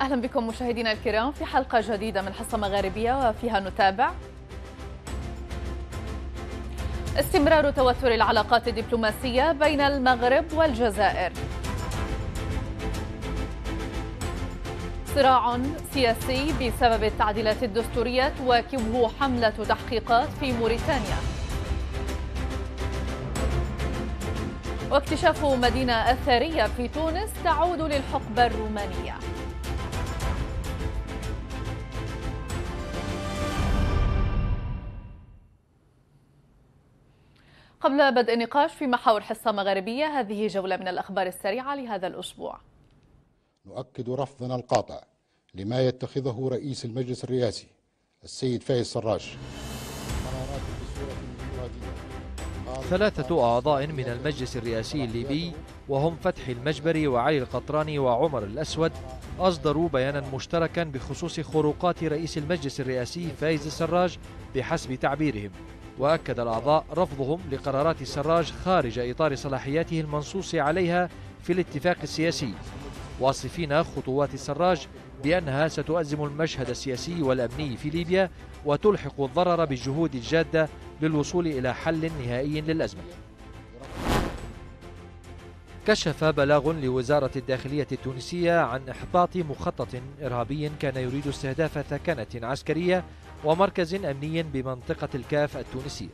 أهلا بكم مشاهدينا الكرام في حلقة جديدة من حصة مغاربية وفيها نتابع استمرار توتر العلاقات الدبلوماسية بين المغرب والجزائر صراع سياسي بسبب التعديلات الدستورية تواكبه حملة تحقيقات في موريتانيا واكتشاف مدينة أثرية في تونس تعود للحقبة الرومانية قبل بدء النقاش في محاور حصة مغاربية هذه جولة من الأخبار السريعة لهذا الأسبوع نؤكد رفضنا القاطع لما يتخذه رئيس المجلس الرئاسي السيد فايز سراج ثلاثة أعضاء من المجلس الرئاسي الليبي وهم فتحي المجبري وعلي القطراني وعمر الأسود أصدروا بيانا مشتركا بخصوص خروقات رئيس المجلس الرئاسي فايز السراج بحسب تعبيرهم وأكد الأعضاء رفضهم لقرارات السراج خارج إطار صلاحياته المنصوص عليها في الاتفاق السياسي واصفين خطوات السراج بأنها ستؤزم المشهد السياسي والأمني في ليبيا وتلحق الضرر بالجهود الجادة للوصول إلى حل نهائي للأزمة كشف بلاغ لوزارة الداخلية التونسية عن إحباط مخطط إرهابي كان يريد استهداف ثكنة عسكرية ومركز أمني بمنطقة الكاف التونسية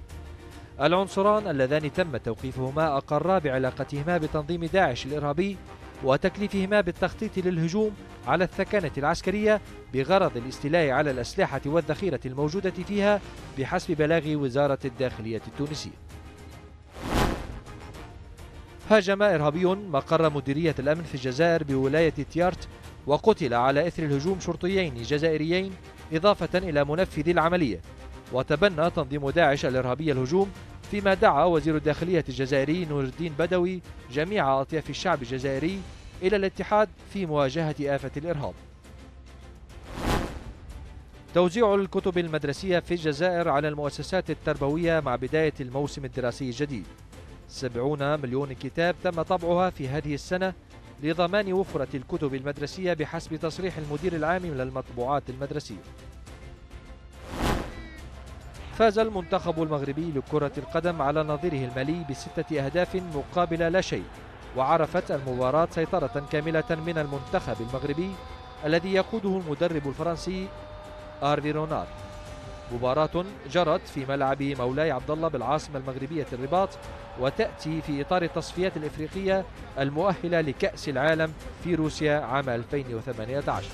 العنصران اللذان تم توقيفهما أقرا بعلاقتهما بتنظيم داعش الإرهابي وتكليفهما بالتخطيط للهجوم على الثكنة العسكرية بغرض الاستيلاء على الأسلحة والذخيرة الموجودة فيها بحسب بلاغ وزارة الداخلية التونسية هاجم إرهابي مقر مديرية الأمن في الجزائر بولاية تيارت وقتل على إثر الهجوم شرطيين جزائريين إضافة إلى منفذي العملية وتبنى تنظيم داعش الإرهابي الهجوم فيما دعا وزير الداخلية الجزائري نور الدين بدوي جميع أطياف الشعب الجزائري إلى الاتحاد في مواجهة آفة الإرهاب توزيع الكتب المدرسية في الجزائر على المؤسسات التربوية مع بداية الموسم الدراسي الجديد 70 مليون كتاب تم طبعها في هذه السنة لضمان وفرة الكتب المدرسية بحسب تصريح المدير العام للمطبوعات المدرسية فاز المنتخب المغربي لكرة القدم على نظيره المالي بستة أهداف مقابل لا شيء وعرفت المباراة سيطرة كاملة من المنتخب المغربي الذي يقوده المدرب الفرنسي أرفي رونار مباراة جرت في ملعب مولاي عبد الله بالعاصمة المغربية الرباط وتأتي في إطار التصفيات الإفريقية المؤهلة لكأس العالم في روسيا عام 2018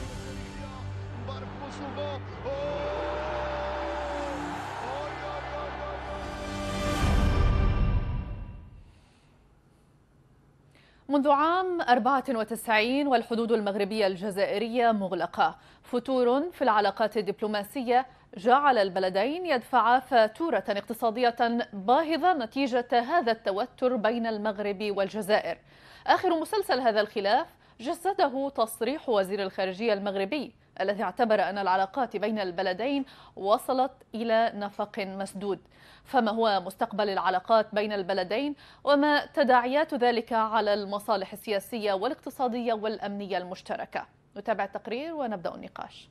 منذ عام 94 والحدود المغربية الجزائرية مغلقة فتور في العلاقات الدبلوماسية جعل البلدين يدفعا فاتورة اقتصادية باهظة نتيجة هذا التوتر بين المغرب والجزائر آخر مسلسل هذا الخلاف جسده تصريح وزير الخارجية المغربي الذي اعتبر أن العلاقات بين البلدين وصلت إلى نفق مسدود فما هو مستقبل العلاقات بين البلدين وما تداعيات ذلك على المصالح السياسية والاقتصادية والأمنية المشتركة نتابع التقرير ونبدأ النقاش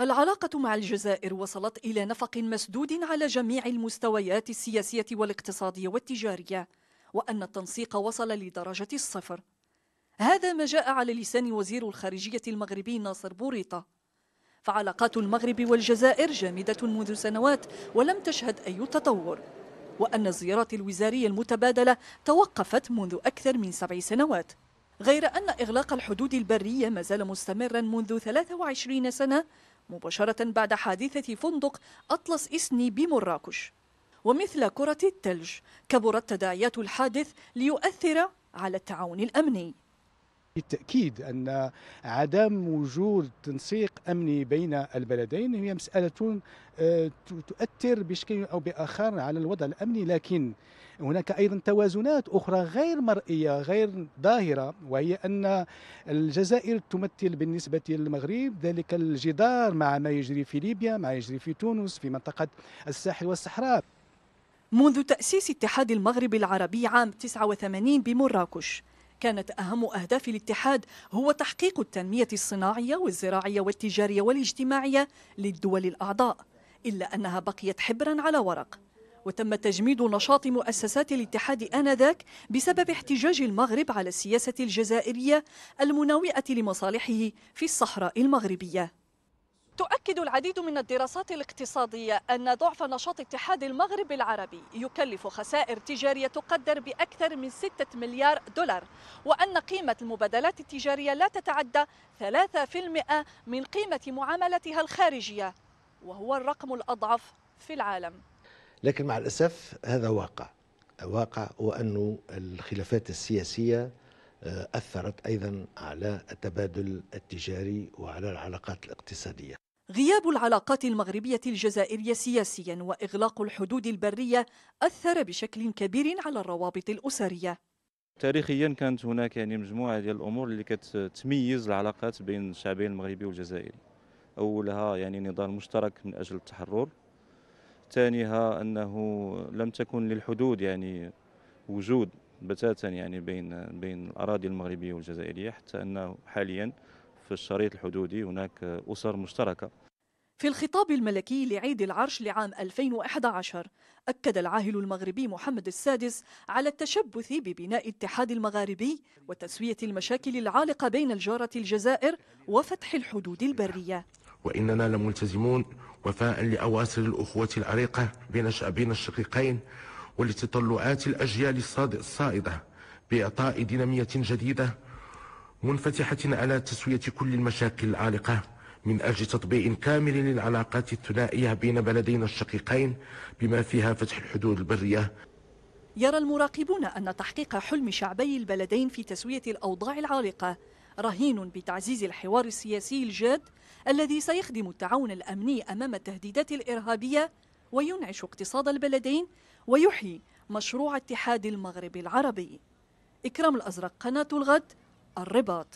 العلاقة مع الجزائر وصلت إلى نفق مسدود على جميع المستويات السياسية والاقتصادية والتجارية، وأن التنسيق وصل لدرجة الصفر. هذا ما جاء على لسان وزير الخارجية المغربي ناصر بوريطة. فعلاقات المغرب والجزائر جامدة منذ سنوات ولم تشهد أي تطور، وأن الزيارات الوزارية المتبادلة توقفت منذ أكثر من سبع سنوات. غير أن إغلاق الحدود البرية ما زال مستمرا منذ 23 سنة مباشرة بعد حادثة فندق أطلس إسني بمراكش ومثل كرة التلج كبرت تداعيات الحادث ليؤثر على التعاون الأمني بالتأكيد أن عدم وجود تنسيق أمني بين البلدين هي مسألة آه، تؤثر بشكل أو بآخر على الوضع الأمني لكن هناك أيضا توازنات أخرى غير مرئية غير ظاهرة وهي أن الجزائر تمثل بالنسبة للمغرب ذلك الجدار مع ما يجري في ليبيا مع يجري في تونس في منطقة الساحل والصحراء منذ تأسيس اتحاد المغرب العربي عام 89 بمراكش كانت أهم أهداف الاتحاد هو تحقيق التنمية الصناعية والزراعية والتجارية والاجتماعية للدول الأعضاء إلا أنها بقيت حبرا على ورق وتم تجميد نشاط مؤسسات الاتحاد آنذاك بسبب احتجاج المغرب على السياسة الجزائرية المناوئة لمصالحه في الصحراء المغربية تؤكد العديد من الدراسات الاقتصادية أن ضعف نشاط اتحاد المغرب العربي يكلف خسائر تجارية تقدر بأكثر من 6 مليار دولار وأن قيمة المبادلات التجارية لا تتعدى 3% من قيمة معاملتها الخارجية وهو الرقم الأضعف في العالم لكن مع الأسف هذا واقع واقع وأن الخلافات السياسية آه، أثرت أيضا على التبادل التجاري وعلى العلاقات الاقتصادية غياب العلاقات المغربية الجزائرية سياسيا وإغلاق الحدود البرية أثر بشكل كبير على الروابط الأسرية تاريخيا كانت هناك يعني مجموعة ديال الأمور اللي كتميز العلاقات بين الشعبين المغربي والجزائري أولها يعني نضال مشترك من أجل التحرر ثانيها أنه لم تكن للحدود يعني وجود بتاتا يعني بين بين الأراضي المغربية والجزائرية حتى أنه حاليا في الشريط الحدودي هناك أسر مشتركة في الخطاب الملكي لعيد العرش لعام 2011 أكد العاهل المغربي محمد السادس على التشبث ببناء الاتحاد المغاربي وتسوية المشاكل العالقة بين الجارة الجزائر وفتح الحدود البرية وإننا لملتزمون وفاء لأواصر الأخوة العريقة بين شعبين الشقيقين ولتطلعات الأجيال الصائدة بإعطاء دينامية جديدة منفتحة على تسوية كل المشاكل العالقة من أجل تطبيع كامل للعلاقات الثنائية بين بلدينا الشقيقين بما فيها فتح الحدود البرية يرى المراقبون أن تحقيق حلم شعبي البلدين في تسوية الأوضاع العالقة رهين بتعزيز الحوار السياسي الجاد الذي سيخدم التعاون الأمني أمام التهديدات الإرهابية وينعش اقتصاد البلدين ويحيي مشروع اتحاد المغرب العربي إكرام الأزرق قناة الغد الرباط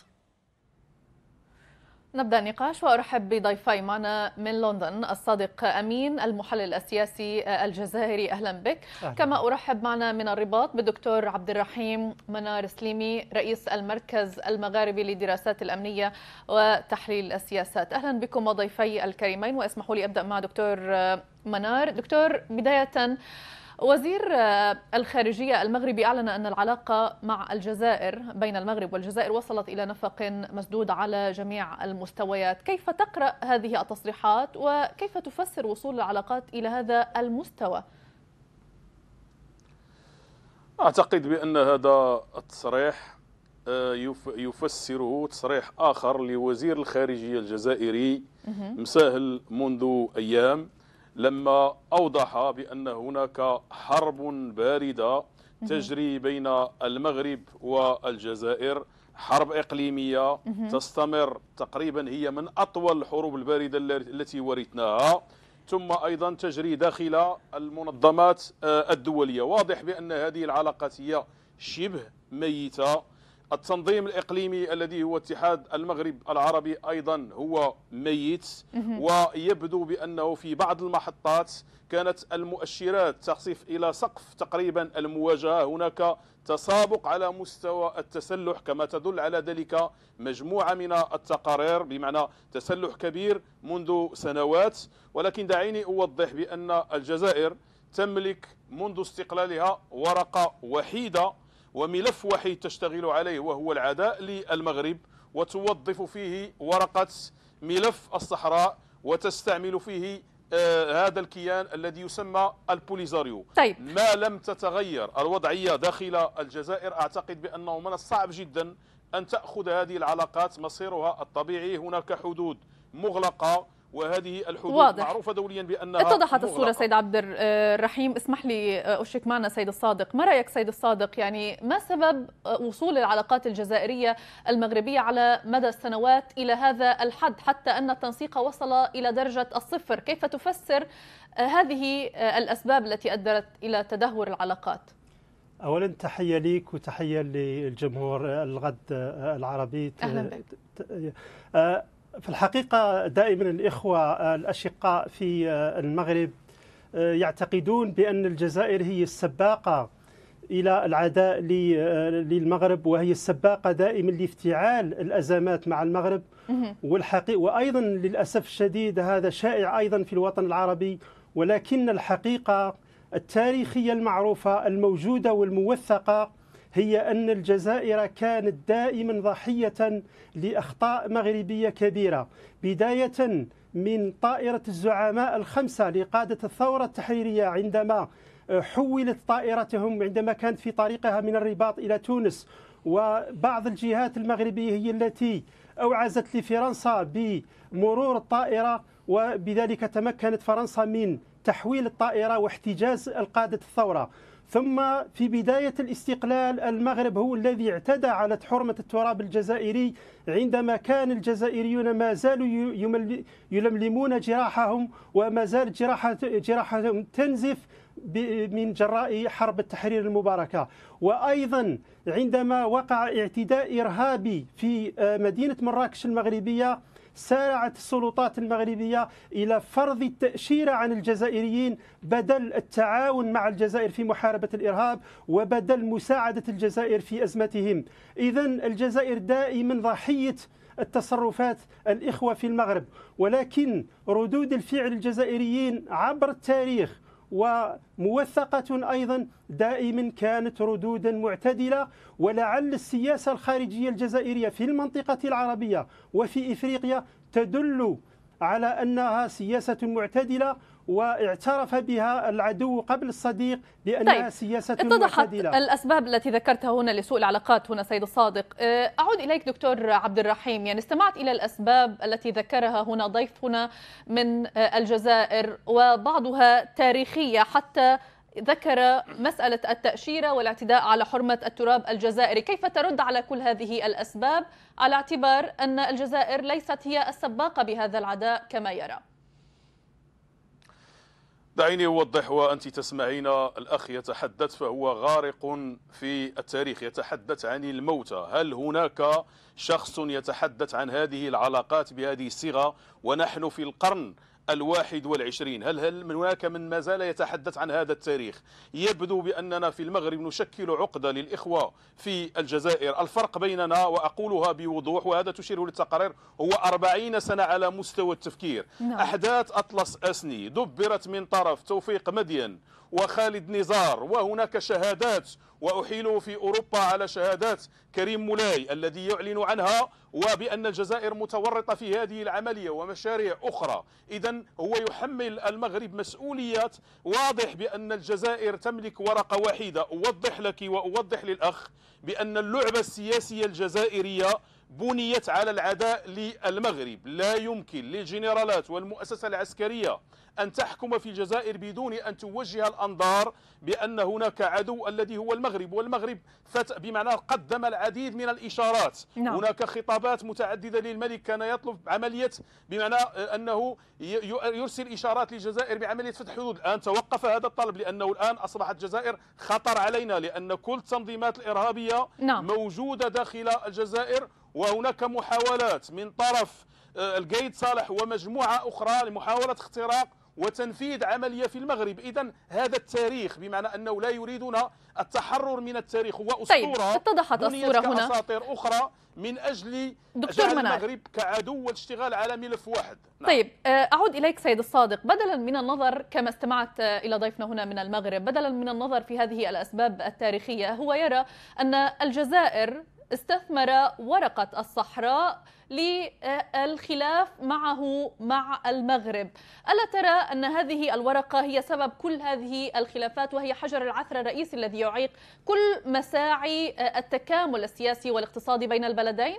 نبدا النقاش وارحب بضيفي معنا من لندن الصادق امين المحلل السياسي الجزائري اهلا بك أهلا. كما ارحب معنا من الرباط بالدكتور عبد الرحيم منار سليمي رئيس المركز المغاربي للدراسات الامنيه وتحليل السياسات اهلا بكم وضيفي الكريمين واسمحوا لي ابدا مع دكتور منار دكتور بدايه وزير آه، الخارجية المغربي أعلن أن العلاقة مع الجزائر بين المغرب والجزائر وصلت إلى نفق مسدود على جميع المستويات كيف تقرأ هذه التصريحات وكيف تفسر وصول العلاقات إلى هذا المستوى؟ أعتقد بأن هذا التصريح آه، يفسره تصريح آخر لوزير الخارجية الجزائري مساهل منذ أيام لما أوضح بأن هناك حرب باردة تجري بين المغرب والجزائر حرب إقليمية تستمر تقريبا هي من أطول الحروب الباردة التي ورثناها ثم أيضا تجري داخل المنظمات آه، الدولية واضح بأن هذه العلاقات هي شبه ميتة التنظيم الإقليمي الذي هو اتحاد المغرب العربي أيضا هو ميت ويبدو بأنه في بعض المحطات كانت المؤشرات تخصف إلى سقف تقريبا المواجهة هناك تسابق على مستوى التسلح كما تدل على ذلك مجموعة من التقارير بمعنى تسلح كبير منذ سنوات ولكن دعيني أوضح بأن الجزائر تملك منذ استقلالها ورقة وحيدة وملف وحيد تشتغل عليه وهو العداء للمغرب وتوظف فيه ورقة ملف الصحراء وتستعمل فيه آه هذا الكيان الذي يسمى البوليزاريو طيب. ما لم تتغير الوضعية داخل الجزائر أعتقد بأنه من الصعب جدا أن تأخذ هذه العلاقات مصيرها الطبيعي هناك حدود مغلقة وهذه الحدود واضح. معروفة دوليا بأنها اتضحت مغلقة. الصورة سيد عبد آه، الرحيم اسمح لي آه، أشرك معنا سيد الصادق ما رأيك سيد الصادق يعني ما سبب آه، وصول العلاقات الجزائرية المغربية على مدى السنوات إلى هذا الحد حتى أن التنسيق وصل إلى درجة الصفر كيف تفسر هذه الأسباب التي أدت إلى تدهور العلاقات اولا تحيه ليك وتحيه للجمهور الغد العربي أهلا بك. في الحقيقة دائما الإخوة الأشقاء في المغرب آه، يعتقدون بأن الجزائر هي السباقة إلى العداء آه، للمغرب وهي السباقة دائما لافتعال الأزمات مع المغرب والحقيقة وأيضا للأسف الشديد هذا شائع أيضا في الوطن العربي ولكن الحقيقة التاريخية المعروفة الموجودة والموثقة هي أن الجزائر كانت دائما ضحية لأخطاء مغربية كبيرة بداية من طائرة الزعماء الخمسة لقادة الثورة التحريرية عندما آه، حولت طائرتهم عندما كانت في طريقها من الرباط إلى تونس وبعض الجهات المغربية هي التي أوعزت لفرنسا بمرور الطائرة وبذلك تمكنت فرنسا من تحويل الطائرة واحتجاز القادة الثورة ثم في بداية الاستقلال المغرب هو الذي اعتدى على حرمة التراب الجزائري عندما كان الجزائريون ما زالوا يلملمون جراحهم وما زالت جراحة جراحهم تنزف من جراء حرب التحرير المباركة وأيضا عندما وقع اعتداء إرهابي في آه، مدينة مراكش المغربية سارعت السلطات المغربية إلى فرض التأشيرة عن الجزائريين بدل التعاون مع الجزائر في محاربة الإرهاب وبدل مساعدة الجزائر في أزمتهم إذا الجزائر دائما ضحية التصرفات الإخوة في المغرب ولكن ردود الفعل الجزائريين عبر التاريخ وموثقة أيضا دائما كانت ردودا معتدلة ولعل السياسة الخارجية الجزائرية في المنطقة العربية وفي إفريقيا تدل على أنها سياسة معتدلة واعترف بها العدو قبل الصديق بأنها طيب. سياسة اتضحت معتدلة. الأسباب التي ذكرتها هنا لسوء العلاقات هنا سيد الصادق أه، أعود إليك دكتور عبد الرحيم يعني استمعت إلى الأسباب التي ذكرها هنا ضيفنا من أه، الجزائر وبعضها تاريخية حتى ذكر مسألة التأشيرة والاعتداء على حرمة التراب الجزائري كيف ترد على كل هذه الأسباب على اعتبار أن الجزائر ليست هي السباقة بهذا العداء كما يرى دعيني أوضح وأنت تسمعين الأخ يتحدث فهو غارق في التاريخ يتحدث عن الموتى هل هناك شخص يتحدث عن هذه العلاقات بهذه الصيغة ونحن في القرن الواحد والعشرين هل, هل من هناك من ما زال يتحدث عن هذا التاريخ يبدو بأننا في المغرب نشكل عقدة للإخوة في الجزائر الفرق بيننا وأقولها بوضوح وهذا تشير للتقارير هو أربعين سنة على مستوى التفكير نعم. أحداث أطلس أسني دبرت من طرف توفيق مدين وخالد نزار وهناك شهادات وأحيله في أوروبا على شهادات كريم مولاي الذي يعلن عنها وبأن الجزائر متورطة في هذه العملية ومشاريع أخرى إذا هو يحمل المغرب مسؤوليات واضح بأن الجزائر تملك ورقة واحدة أوضح لك وأوضح للأخ بأن اللعبة السياسية الجزائرية بنيت على العداء للمغرب لا يمكن للجنرالات والمؤسسة العسكرية أن تحكم في الجزائر بدون أن توجه الأنظار بأن هناك عدو الذي هو المغرب والمغرب فت بمعنى قدم العديد من الإشارات نعم. هناك خطابات متعددة للملك كان يطلب عملية بمعنى أنه يرسل إشارات للجزائر بعملية فتح حدود الآن توقف هذا الطلب لأنه الآن أصبحت الجزائر خطر علينا لأن كل التنظيمات الإرهابية نعم. موجودة داخل الجزائر وهناك محاولات من طرف آه، القيد صالح ومجموعة أخرى لمحاولة اختراق وتنفيذ عملية في المغرب إذا هذا التاريخ بمعنى أنه لا يريدون التحرر من التاريخ هو أسطورة طيب اتضحت الصورة هنا أساطير أخرى من أجل دكتور منال المغرب كعدو والاشتغال على ملف واحد نعم. طيب آه، أعود إليك سيد الصادق بدلا من النظر كما استمعت آه، إلى ضيفنا هنا من المغرب بدلا من النظر في هذه الأسباب التاريخية هو يرى أن الجزائر استثمر ورقة الصحراء للخلاف معه مع المغرب ألا ترى أن هذه الورقة هي سبب كل هذه الخلافات وهي حجر العثرة الرئيسي الذي يعيق كل مساعي التكامل السياسي والاقتصادي بين البلدين؟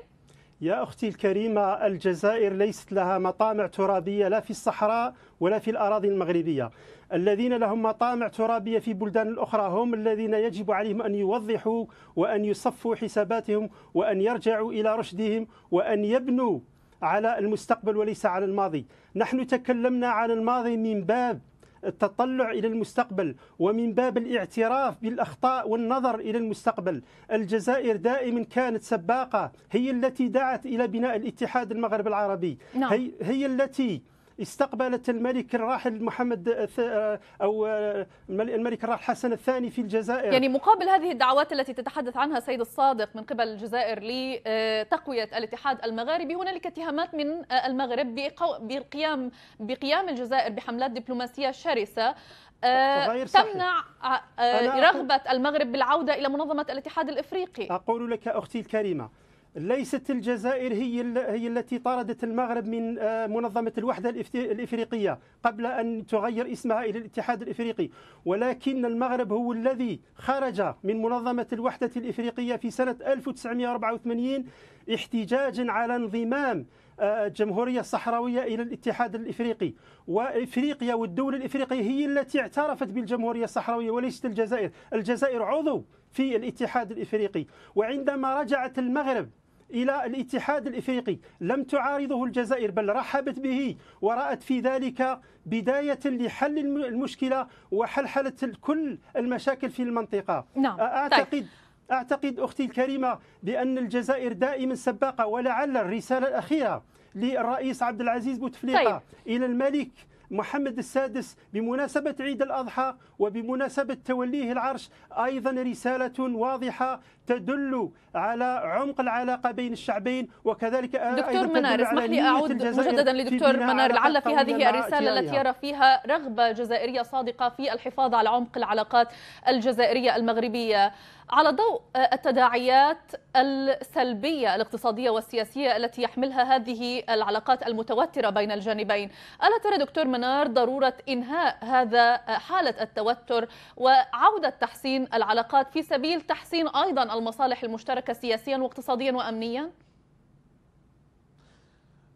يا أختي الكريمة الجزائر ليست لها مطامع ترابية لا في الصحراء ولا في الأراضي المغربية الذين لهم مطامع ترابية في بلدان الأخرى هم الذين يجب عليهم أن يوضحوا وأن يصفوا حساباتهم وأن يرجعوا إلى رشدهم وأن يبنوا على المستقبل وليس على الماضي نحن تكلمنا عن الماضي من باب التطلع الى المستقبل ومن باب الاعتراف بالاخطاء والنظر الى المستقبل الجزائر دائما كانت سباقه هي التي دعت الى بناء الاتحاد المغرب العربي نعم. هي, هي التي استقبلت الملك الراحل محمد آه، أو آه، الملك الراحل حسن الثاني في الجزائر يعني مقابل هذه الدعوات التي تتحدث عنها سيد الصادق من قبل الجزائر لتقوية آه، الاتحاد المغاربي هنالك اتهامات من المغرب بقيام بقيام الجزائر بحملات دبلوماسية شرسة غير تمنع رغبة المغرب بالعودة إلى منظمة الاتحاد الإفريقي أقول لك أختي الكريمة ليست الجزائر هي هي التي طردت المغرب من آه، منظمه الوحده الافريقيه قبل ان تغير اسمها الى الاتحاد الافريقي ولكن المغرب هو الذي خرج من منظمه الوحده الافريقيه في سنه 1984 احتجاجا على انضمام الجمهورية الصحراوية إلى الاتحاد الإفريقي وإفريقيا والدولة الإفريقية هي التي اعترفت بالجمهورية الصحراوية وليست الجزائر الجزائر عضو في الاتحاد الإفريقي وعندما رجعت المغرب الى الاتحاد الافريقي لم تعارضه الجزائر بل رحبت به ورات في ذلك بدايه لحل المشكله وحلحله كل المشاكل في المنطقه نعم. طيب. اعتقد طيب. أعتقد أختي الكريمة بأن الجزائر دائما سباقة ولعل الرسالة الأخيرة للرئيس عبد العزيز بوتفليقة طيب. إلى الملك محمد السادس بمناسبة عيد الأضحى وبمناسبة توليه العرش أيضا رسالة واضحة تدل على عمق العلاقة بين الشعبين وكذلك دكتور منار اسمح لي أعود مجددا لدكتور منار لعل في هذه الرسالة التي يرى فيها رغبة جزائرية صادقة في الحفاظ على عمق العلاقات الجزائرية المغربية على ضوء التداعيات السلبية الاقتصادية والسياسية التي يحملها هذه العلاقات المتوترة بين الجانبين ألا ترى دكتور منار ضرورة إنهاء هذا حالة التوتر وعودة تحسين العلاقات في سبيل تحسين أيضا المصالح المشتركة سياسيا واقتصاديا وأمنيا؟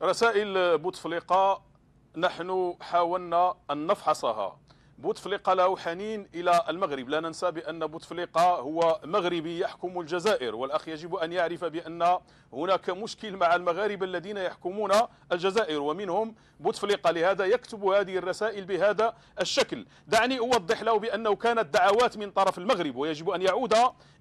رسائل بوتفليقة نحن حاولنا أن نفحصها بوتفليقة له حنين إلى المغرب لا ننسى بأن بوتفليقة هو مغربي يحكم الجزائر والأخ يجب أن يعرف بأن هناك مشكل مع المغاربة الذين يحكمون الجزائر ومنهم بوتفليقة لهذا يكتب هذه الرسائل بهذا الشكل دعني أوضح له بأنه كانت دعوات من طرف المغرب ويجب أن يعود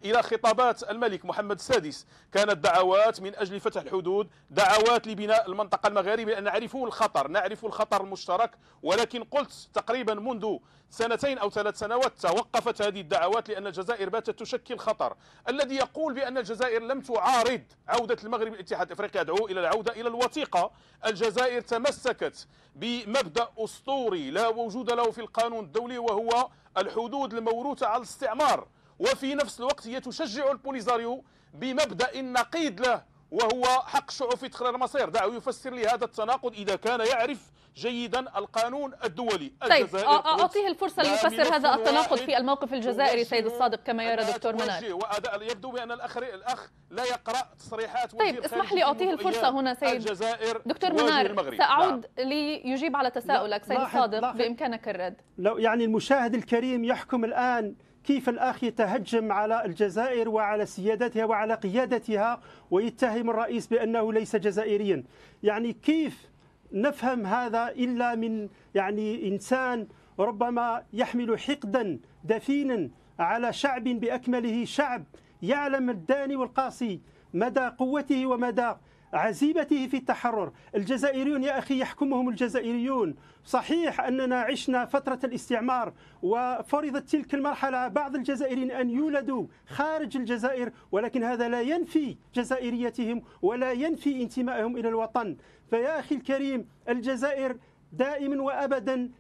إلى خطابات الملك محمد السادس كانت دعوات من أجل فتح الحدود دعوات لبناء المنطقة المغاربية أن نعرف الخطر نعرف الخطر المشترك ولكن قلت تقريبا منذ سنتين أو ثلاث سنوات توقفت هذه الدعوات لأن الجزائر باتت تشكل خطر الذي يقول بأن الجزائر لم تعارض عودة المغرب لاتحاد أفريقيا يدعو إلى العودة إلى الوثيقة الجزائر تمسكت بمبدأ أسطوري لا وجود له في القانون الدولي وهو الحدود الموروثة على الاستعمار وفي نفس الوقت هي تشجع البوليزاريو بمبدأ نقيض له وهو حق شعوب تقرير المصير دعه يفسر لي هذا التناقض إذا كان يعرف جيدا القانون الدولي طيب أعطيه الفرصة ليفسر هذا التناقض في الموقف الجزائري سيد الصادق كما يرى دكتور منال وأداء يبدو بأن الأخ الأخ لا يقرأ تصريحات طيب اسمح لي أعطيه الفرصة هنا سيد الجزائر دكتور منار سأعود نعم. ليجيب على تساؤلك سيد الصادق بإمكانك الرد لو يعني المشاهد الكريم يحكم الآن كيف الأخ يتهجم على الجزائر وعلى سيادتها وعلى قيادتها ويتهم الرئيس بأنه ليس جزائريا يعني كيف نفهم هذا إلا من يعني إنسان ربما يحمل حقدا دفينا على شعب بأكمله شعب يعلم الداني والقاصي مدى قوته ومدى عزيمته في التحرر الجزائريون يا أخي يحكمهم الجزائريون صحيح أننا عشنا فترة الاستعمار وفرضت تلك المرحلة بعض الجزائريين أن يولدوا خارج الجزائر ولكن هذا لا ينفي جزائريتهم ولا ينفي انتمائهم إلى الوطن فيا أخي الكريم الجزائر دائما وابدا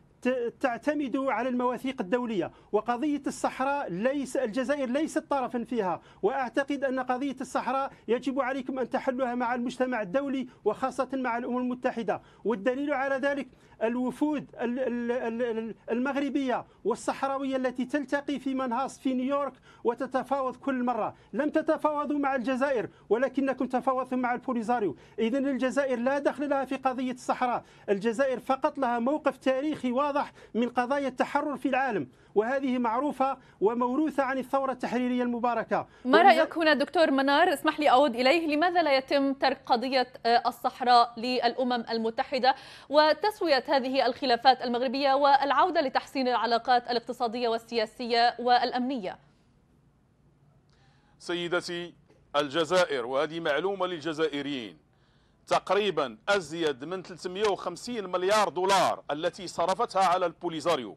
تعتمد على المواثيق الدولية وقضية الصحراء ليس الجزائر ليست طرفا فيها وأعتقد أن قضية الصحراء يجب عليكم أن تحلها مع المجتمع الدولي وخاصة مع الأمم المتحدة والدليل على ذلك الوفود المغربية والصحراوية التي تلتقي في منهاص في نيويورك وتتفاوض كل مرة لم تتفاوضوا مع الجزائر ولكنكم تفاوضتم مع البوليزاريو إذا الجزائر لا دخل لها في قضية الصحراء الجزائر فقط لها موقف تاريخي واضح واضح من قضايا التحرر في العالم وهذه معروفة وموروثة عن الثورة التحريرية المباركة ما رأيك هنا دكتور منار اسمح لي أعود إليه لماذا لا يتم ترك قضية آه، الصحراء للأمم المتحدة وتسوية هذه الخلافات المغربية والعودة لتحسين العلاقات الاقتصادية والسياسية والأمنية سيدتي الجزائر وهذه معلومة للجزائريين تقريبا أزيد من 350 مليار دولار التي صرفتها على البوليزاريو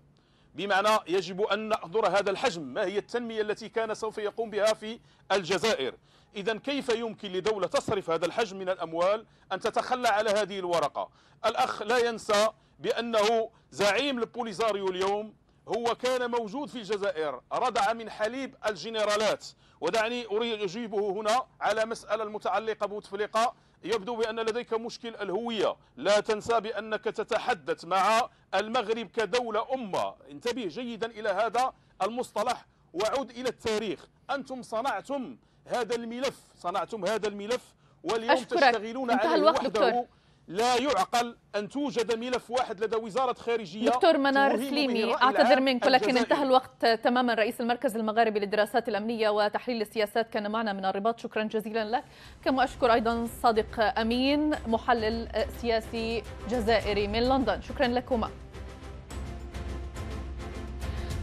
بمعنى يجب أن نحضر هذا الحجم ما هي التنمية التي كان سوف يقوم بها في الجزائر إذا كيف يمكن لدولة تصرف هذا الحجم من الأموال أن تتخلى على هذه الورقة الأخ لا ينسى بأنه زعيم البوليزاريو اليوم هو كان موجود في الجزائر ردع من حليب الجنرالات ودعني اريد أجيبه هنا على مسألة المتعلقة بوتفليقة يبدو بأن لديك مشكل الهوية لا تنسى بأنك تتحدث مع المغرب كدولة أمة انتبه جيدا إلى هذا المصطلح وعود إلى التاريخ أنتم صنعتم هذا الملف صنعتم هذا الملف واليوم أشكرك. تشتغلون عليه وحده لا يعقل أن توجد ملف واحد لدى وزارة خارجية دكتور منار سليمي أعتذر منك ولكن انتهى الوقت تماما رئيس المركز المغاربي للدراسات الأمنية وتحليل السياسات كان معنا من الرباط شكرا جزيلا لك كما أشكر أيضا صادق أمين محلل سياسي جزائري من لندن شكرا لكما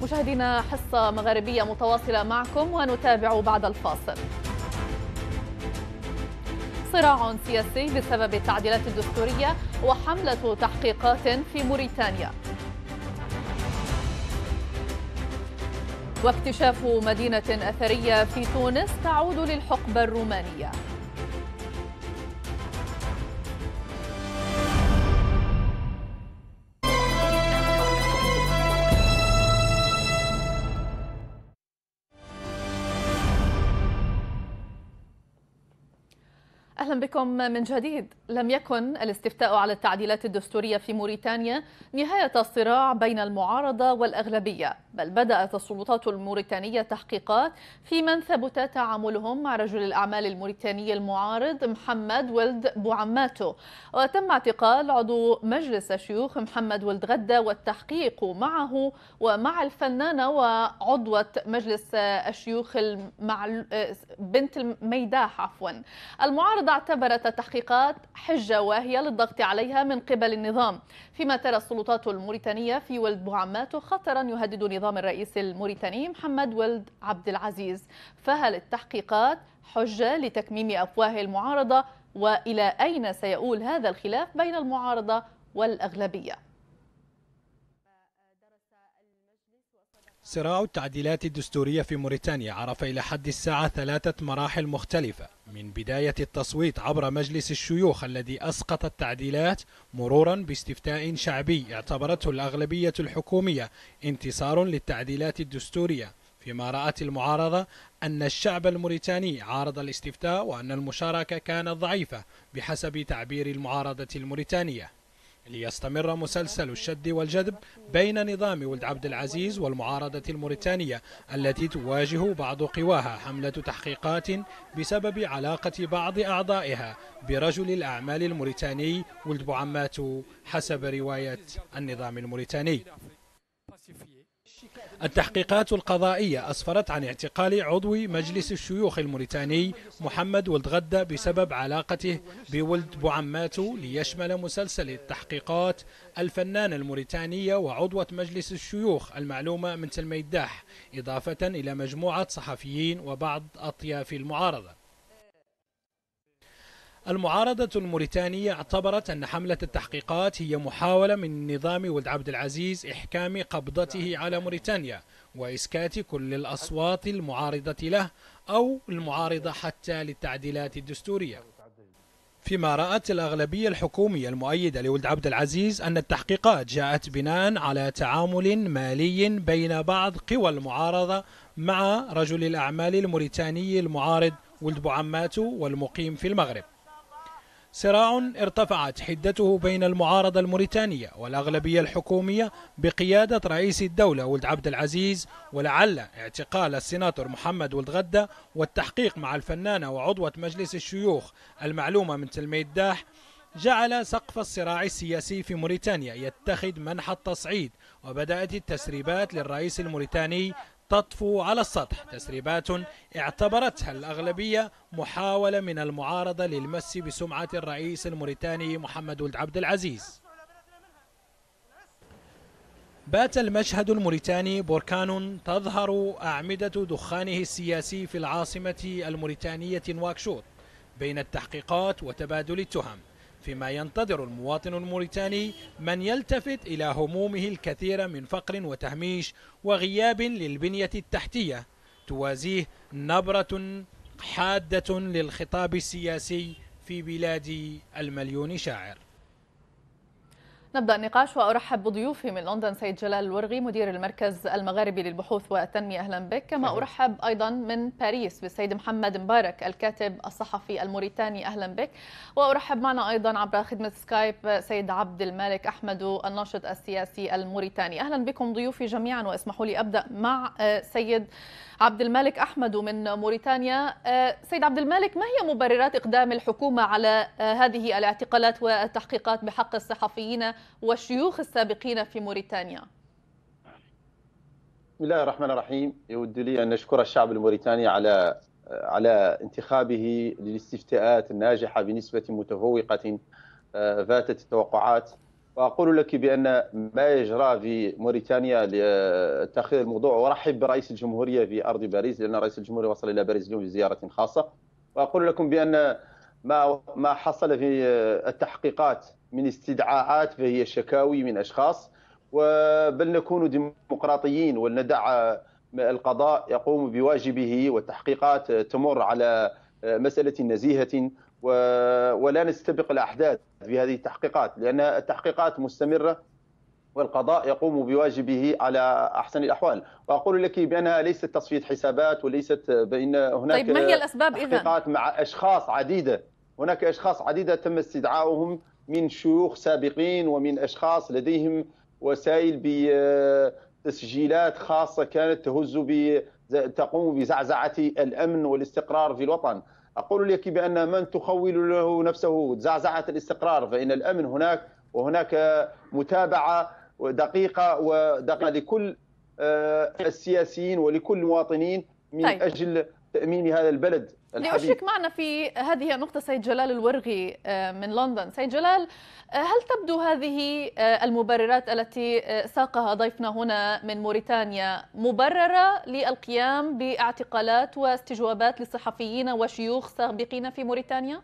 مشاهدينا حصة مغاربية متواصلة معكم ونتابع بعد الفاصل صراع سياسي بسبب التعديلات الدستورية وحملة تحقيقات في موريتانيا واكتشاف مدينة أثرية في تونس تعود للحقبة الرومانية أهلا بكم من جديد لم يكن الاستفتاء على التعديلات الدستورية في موريتانيا نهاية الصراع بين المعارضة والأغلبية بل بدأت السلطات الموريتانية تحقيقات في من ثبت تعاملهم مع رجل الأعمال الموريتاني المعارض محمد ولد بوعماتو وتم اعتقال عضو مجلس الشيوخ محمد ولد غدة والتحقيق معه ومع الفنانة وعضوة مجلس الشيوخ المعل... بنت الميداح عفوا المعارضة اعتبرت التحقيقات حجة واهية للضغط عليها من قبل النظام فيما ترى السلطات الموريتانية في ولد بوعماتو خطرا يهدد نظام الرئيس الموريتاني محمد ولد عبد العزيز فهل التحقيقات حجة لتكميم أفواه المعارضة وإلى أين سيؤول هذا الخلاف بين المعارضة والأغلبية صراع التعديلات الدستورية في موريتانيا عرف إلى حد الساعة ثلاثة مراحل مختلفة من بداية التصويت عبر مجلس الشيوخ الذي أسقط التعديلات مرورا باستفتاء شعبي اعتبرته الأغلبية الحكومية انتصار للتعديلات الدستورية فيما رأت المعارضة أن الشعب الموريتاني عارض الاستفتاء وأن المشاركة كانت ضعيفة بحسب تعبير المعارضة الموريتانية ليستمر مسلسل الشد والجذب بين نظام ولد عبد العزيز والمعارضة الموريتانية التي تواجه بعض قواها حملة تحقيقات بسبب علاقة بعض أعضائها برجل الأعمال الموريتاني ولد بوعماتو حسب رواية النظام الموريتاني التحقيقات القضائية أسفرت عن اعتقال عضو مجلس الشيوخ الموريتاني محمد ولد غدة بسبب علاقته بولد بوعماتو ليشمل مسلسل التحقيقات الفنانة الموريتانية وعضوة مجلس الشيوخ المعلومة من تلميداح إضافة إلى مجموعة صحفيين وبعض أطياف المعارضة المعارضة الموريتانية اعتبرت أن حملة التحقيقات هي محاولة من نظام ولد عبد العزيز إحكام قبضته على موريتانيا وإسكات كل الأصوات المعارضة له أو المعارضة حتى للتعديلات الدستورية فيما رأت الأغلبية الحكومية المؤيدة لولد عبد العزيز أن التحقيقات جاءت بناء على تعامل مالي بين بعض قوى المعارضة مع رجل الأعمال الموريتاني المعارض ولد بوعماتو والمقيم في المغرب صراع ارتفعت حدته بين المعارضة الموريتانية والأغلبية الحكومية بقيادة رئيس الدولة ولد عبد العزيز ولعل اعتقال السناتور محمد ولد غدة والتحقيق مع الفنانة وعضوة مجلس الشيوخ المعلومة من تلمي داح جعل سقف الصراع السياسي في موريتانيا يتخذ منحى التصعيد وبدأت التسريبات للرئيس الموريتاني تطفو على السطح تسريبات اعتبرتها الأغلبية محاولة من المعارضة للمس بسمعة الرئيس الموريتاني محمد ولد عبد العزيز بات المشهد الموريتاني بركان تظهر أعمدة دخانه السياسي في العاصمة الموريتانية نواكشوط بين التحقيقات وتبادل التهم فيما ينتظر المواطن الموريتاني من يلتفت إلى همومه الكثيرة من فقر وتهميش وغياب للبنية التحتية توازيه نبرة حادة للخطاب السياسي في بلاد المليون شاعر نبدأ النقاش وأرحب بضيوفي من لندن سيد جلال الورغي مدير المركز المغاربي للبحوث والتنمية أهلا بك كما أرحب أيضا من باريس بالسيد محمد مبارك الكاتب الصحفي الموريتاني أهلا بك وأرحب معنا أيضا عبر خدمة سكايب سيد عبد الملك أحمد الناشط السياسي الموريتاني أهلا بكم ضيوفي جميعا واسمحوا لي أبدأ مع آه، سيد عبد الملك أحمد من موريتانيا آه، سيد عبد الملك ما هي مبررات إقدام الحكومة على آه، هذه الاعتقالات والتحقيقات بحق الصحفيين والشيوخ السابقين في موريتانيا بسم الله الرحمن الرحيم يود لي أن نشكر الشعب الموريتاني على آه، على انتخابه للاستفتاءات الناجحة بنسبة متفوقة فاتت التوقعات واقول لك بان ما يجرى في موريتانيا لتاخير الموضوع ورحب برئيس الجمهوريه في ارض باريس لان رئيس الجمهوريه وصل الى باريس اليوم بزياره خاصه واقول لكم بان ما ما حصل في التحقيقات من استدعاءات فهي شكاوي من اشخاص بل نكون ديمقراطيين ولندع القضاء يقوم بواجبه والتحقيقات تمر على مساله نزيهه ولا نستبق الأحداث بهذه التحقيقات لأن التحقيقات مستمرة والقضاء يقوم بواجبه على احسن الاحوال واقول لك بانها ليست تصفيه حسابات وليست بان هناك طيب ما هي الاسباب تحقيقات إذن؟ مع اشخاص عديده هناك اشخاص عديده تم استدعاؤهم من شيوخ سابقين ومن اشخاص لديهم وسائل بتسجيلات خاصه كانت تهز تقوم بزعزعه الامن والاستقرار في الوطن أقول لك بأن من تخول له نفسه زعزعة الاستقرار فإن الأمن هناك وهناك متابعة دقيقة ودقيقة لكل آه، السياسيين ولكل المواطنين من طيب. أجل تأمين هذا البلد لأشرك معنا في هذه النقطة سيد جلال الورغي آه، من لندن سيد جلال آه، هل تبدو هذه آه، المبررات التي ساقها ضيفنا هنا من موريتانيا مبررة للقيام باعتقالات واستجوابات لصحفيين وشيوخ سابقين في موريتانيا؟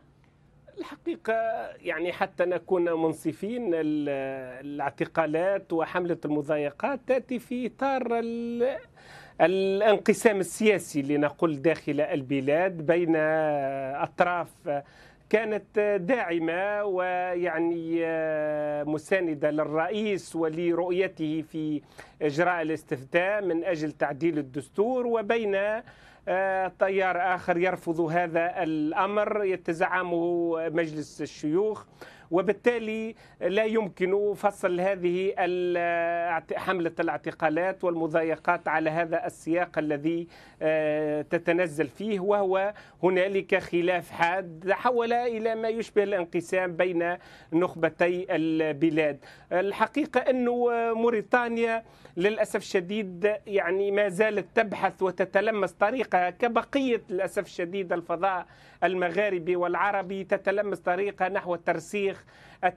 الحقيقة يعني حتى نكون منصفين الاعتقالات وحملة المضايقات تأتي في إطار الانقسام السياسي لنقل داخل البلاد بين أطراف كانت داعمة ويعني مساندة للرئيس ولرؤيته في إجراء الاستفتاء من أجل تعديل الدستور وبين تيار آه، آخر يرفض هذا الأمر يتزعمه مجلس الشيوخ وبالتالي لا يمكن فصل هذه حملة الاعتقالات والمضايقات على هذا السياق الذي آه، تتنزل فيه وهو هنالك خلاف حاد تحول إلى ما يشبه الانقسام بين نخبتي البلاد الحقيقة أنه موريتانيا للأسف الشديد يعني ما زالت تبحث وتتلمس طريقها كبقية للأسف الشديد الفضاء المغاربي والعربي تتلمس طريقها نحو الترسيخ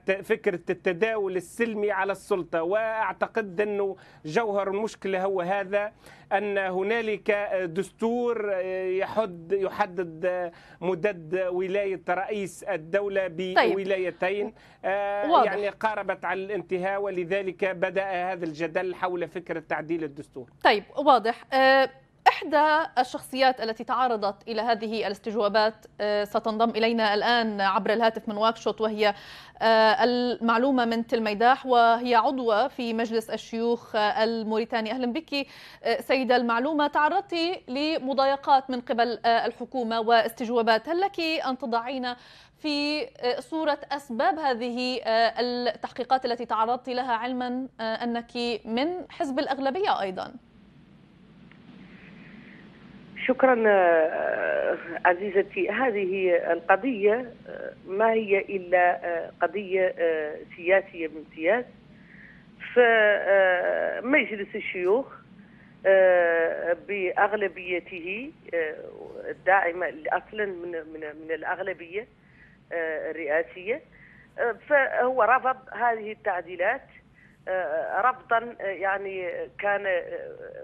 ترسيخ فكرة التداول السلمي على السلطة وأعتقد أنه جوهر المشكلة هو هذا أن هنالك دستور آه، يحد يحدد مدد ولاية رئيس الدولة طيب. بولايتين طيب. يعني قاربت على الانتهاء ولذلك بدأ هذا الجدل حول فكرة تعديل الدستور طيب واضح آه، إحدى الشخصيات التي تعرضت إلى هذه الاستجوابات آه، ستنضم إلينا الآن عبر الهاتف من واكشوت وهي آه، المعلومة من تلميداح وهي عضوة في مجلس الشيوخ آه، الموريتاني أهلا بك سيدة المعلومة تعرضت لمضايقات من قبل الحكومة واستجوابات هل لك أن تضعين في صورة أسباب هذه التحقيقات التي تعرضت لها علما أنك من حزب الأغلبية أيضاً شكرا آه، آه، عزيزتي هذه القضية آه، ما هي إلا قضية سياسية بامتياز فمجلس الشيوخ بأغلبيته الداعمة أصلا من من الأغلبية الرئاسية فهو رفض هذه التعديلات رفضا يعني كان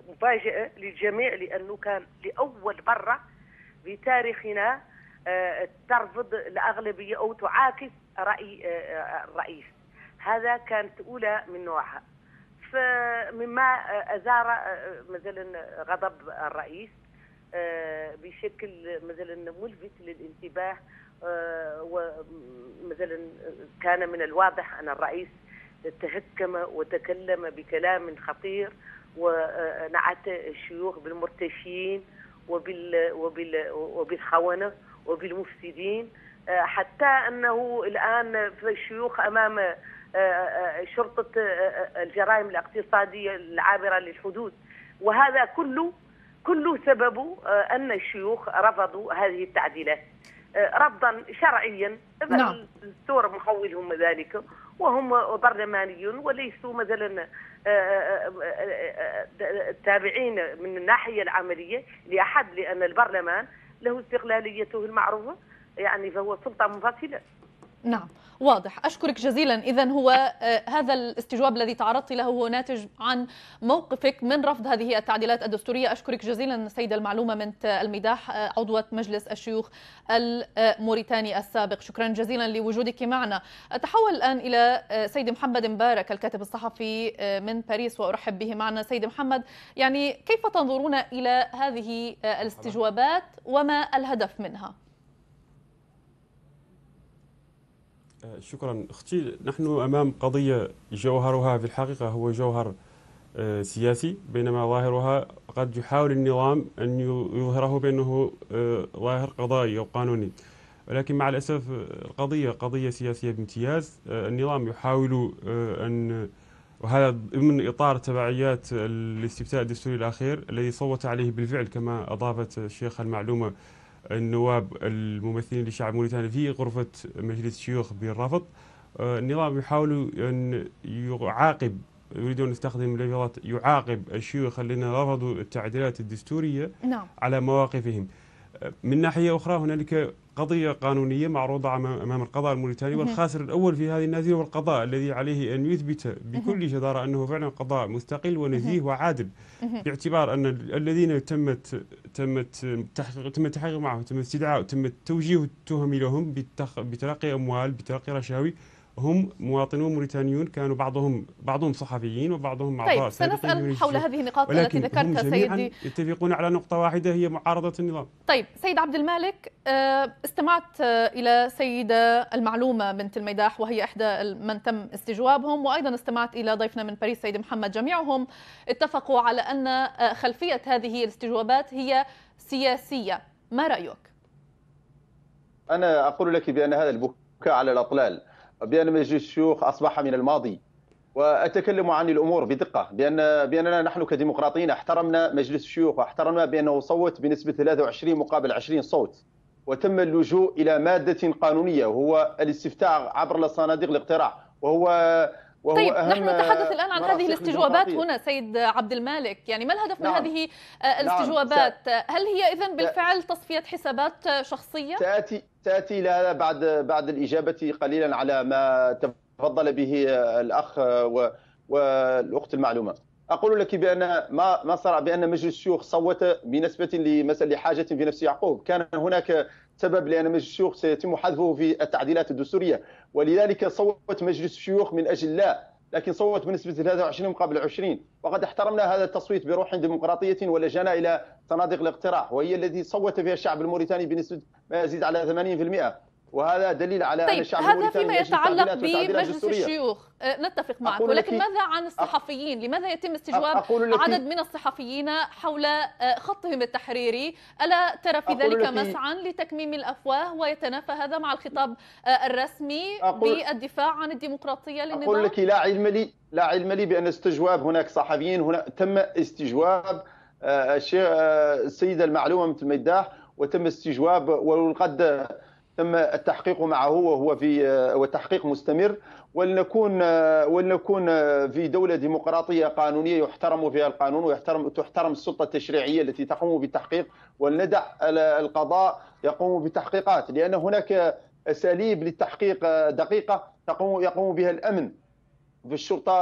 مفاجئ للجميع لأنه كان لأول مرة بتاريخنا آه، ترفض الأغلبية أو تعاكس رأي آه، الرئيس هذا كانت أولى من نوعها مما أزار آه، مثلا غضب الرئيس بشكل مثلا ملفت للانتباه ومثلا كان من الواضح أن الرئيس تهكم وتكلم بكلام خطير ونعت الشيوخ بالمرتشين وبال وبال وبالخونة وبالمفسدين حتى أنه الآن في الشيوخ أمام شرطة الجرائم الاقتصادية العابرة للحدود وهذا كله كله سببه أن الشيوخ رفضوا هذه التعديلات رفضا شرعيا نعم. الثور محولهم ذلك وهم برلمانيون وليسوا مثلا آه، آه، آه، تابعين من الناحيه العمليه لاحد لان البرلمان له استقلاليته المعروفه يعني فهو سلطه منفصله نعم واضح أشكرك جزيلا إذا هو آه، هذا الاستجواب الذي تعرضت له هو ناتج عن موقفك من رفض هذه التعديلات الدستورية أشكرك جزيلا سيدة المعلومة من المداح آه، عضوة مجلس الشيوخ الموريتاني السابق شكرا جزيلا لوجودك معنا أتحول الآن إلى آه، سيد محمد مبارك الكاتب الصحفي من باريس وأرحب به معنا سيد محمد يعني كيف تنظرون إلى هذه الاستجوابات وما الهدف منها؟ آه، شكرا اختي نحن امام قضيه جوهرها في الحقيقه هو جوهر آه، سياسي بينما ظاهرها قد يحاول النظام ان يظهره بانه آه، ظاهر قضائي او قانوني ولكن مع الاسف القضيه قضيه سياسيه بامتياز النظام يحاول ان وهذا ضمن اطار تبعيات الاستفتاء الدستوري الاخير الذي صوت عليه بالفعل كما اضافت الشيخه المعلومه النواب الممثلين لشعب موريتانيا في غرفة مجلس الشيوخ بالرفض آه، النظام يحاول أن يعاقب يريدون يستخدم يعاقب الشيوخ الذين رفضوا التعديلات الدستورية نعم. على مواقفهم من ناحية أخرى هنالك قضية قانونية معروضة أمام القضاء الموريتاني والخاسر الأول في هذه النازلة هو القضاء الذي عليه أن يثبت بكل جدارة أنه فعلا قضاء مستقل ونزيه وعادل باعتبار أن الذين تمت تمت تم التحقيق معهم تم استدعاء تم توجيه التهم لهم بتلقي أموال بتلقي رشاوي هم مواطنون موريتانيون كانوا بعضهم بعضهم صحفيين وبعضهم اعضاء طيب سنسال حول هذه النقاط التي ذكرتها سيدي يتفقون على نقطه واحده هي معارضه النظام طيب سيد عبد المالك آه، استمعت آه، الى سيده المعلومه بنت الميداح وهي احدى من تم استجوابهم وايضا استمعت الى ضيفنا من باريس سيد محمد جميعهم اتفقوا على ان آه، خلفيه هذه الاستجوابات هي سياسيه ما رايك انا اقول لك بان هذا البكاء على الاطلال بأن مجلس الشيوخ أصبح من الماضي وأتكلم عن الأمور بدقة بأن بأننا نحن كديمقراطيين احترمنا مجلس الشيوخ واحترمنا بأنه صوت بنسبة 23 مقابل 20 صوت وتم اللجوء إلى مادة قانونية وهو الاستفتاء عبر الصناديق الاقتراع وهو وهو طيب نحن نتحدث الآن عن هذه الاستجوابات هنا سيد عبد المالك يعني ما الهدف نعم. من هذه آه، نعم، الاستجوابات نعم. هل هي إذا بالفعل تصفية حسابات شخصية؟ تأتي تأتي لهذا بعد بعد الإجابة قليلا على ما تفضل به الأخ والأخت المعلومة أقول لك بأن ما ما صار بأن مجلس الشيوخ صوت بنسبة لمسألة حاجة في نفس يعقوب كان هناك سبب لان مجلس الشيوخ سيتم حذفه في التعديلات الدستوريه ولذلك صوت مجلس الشيوخ من اجل لا لكن صوت بنسبه 23 مقابل 20 وقد احترمنا هذا التصويت بروح ديمقراطيه ولجانا الى صناديق الاقتراح وهي التي صوت فيها الشعب الموريتاني بنسبه ما يزيد على 80% وهذا دليل على طيب ان الشعب هذا فيما يتعلق بمجلس الشيوخ أه، نتفق معك ولكن ماذا عن الصحفيين لماذا يتم استجواب عدد من الصحفيين حول أه، خطهم التحريري الا ترى في ذلك مسعى لتكميم الافواه ويتنافى هذا مع الخطاب أه، الرسمي بالدفاع عن الديمقراطيه للنظام اقول لك لا علم لي لا علم لي بان استجواب هناك صحفيين هنا تم استجواب السيده المعلومه مثل مداح وتم استجواب وقد تم التحقيق معه وهو في آه، وتحقيق مستمر ولنكون آه، ولنكون آه، في دوله ديمقراطيه قانونيه يحترم فيها القانون ويحترم تحترم السلطه التشريعيه التي تقوم بالتحقيق ولندع القضاء يقوم بتحقيقات لان هناك اساليب للتحقيق دقيقه تقوم يقوم بها الامن في الشرطه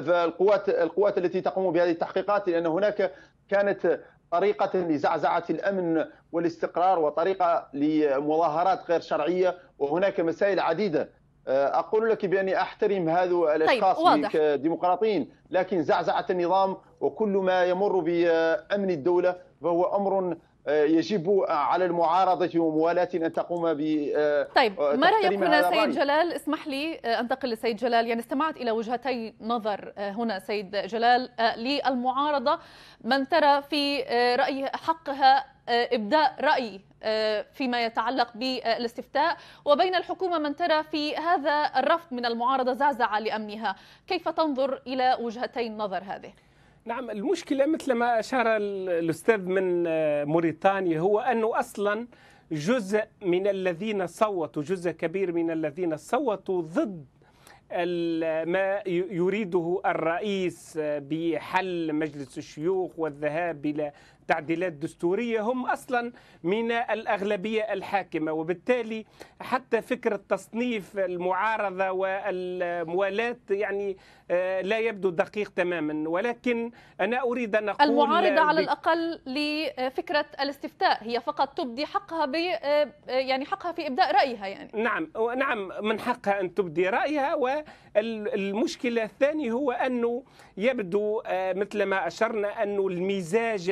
في القوات القوات التي تقوم بهذه التحقيقات لان هناك كانت طريقة لزعزعة الأمن والاستقرار وطريقة لمظاهرات غير شرعية وهناك مسائل عديدة آه، أقول لك بأني أحترم هذو الأشخاص طيب كديمقراطيين لكن زعزعة النظام وكل ما يمر بأمن الدولة فهو أمر آه، يجب على المعارضة وموالاة أن تقوم ب آه، طيب آه، ما رأيك هنا سيد جلال اسمح لي أنتقل لسيد جلال يعني استمعت إلى وجهتي نظر هنا سيد جلال للمعارضة من ترى في رأي حقها إبداء رأي فيما يتعلق بالاستفتاء وبين الحكومة من ترى في هذا الرفض من المعارضة زعزعة لأمنها كيف تنظر إلى وجهتي النظر هذه؟ نعم المشكلة مثل ما أشار الأستاذ من آه، موريتانيا هو أنه أصلا جزء من الذين صوتوا جزء كبير من الذين صوتوا ضد ما يريده الرئيس آه، بحل مجلس الشيوخ والذهاب الى تعديلات دستوريه هم اصلا من الاغلبيه الحاكمه وبالتالي حتى فكره تصنيف المعارضه والموالاه يعني آه، لا يبدو دقيق تماما ولكن أنا أريد أن أقول المعارضة على الأقل لفكرة الاستفتاء هي فقط تبدي حقها ب آه، يعني حقها في إبداء رأيها يعني نعم نعم من حقها أن تبدي رأيها والمشكلة الثانيه هو أنه يبدو آه، مثل ما أشرنا أنه المزاج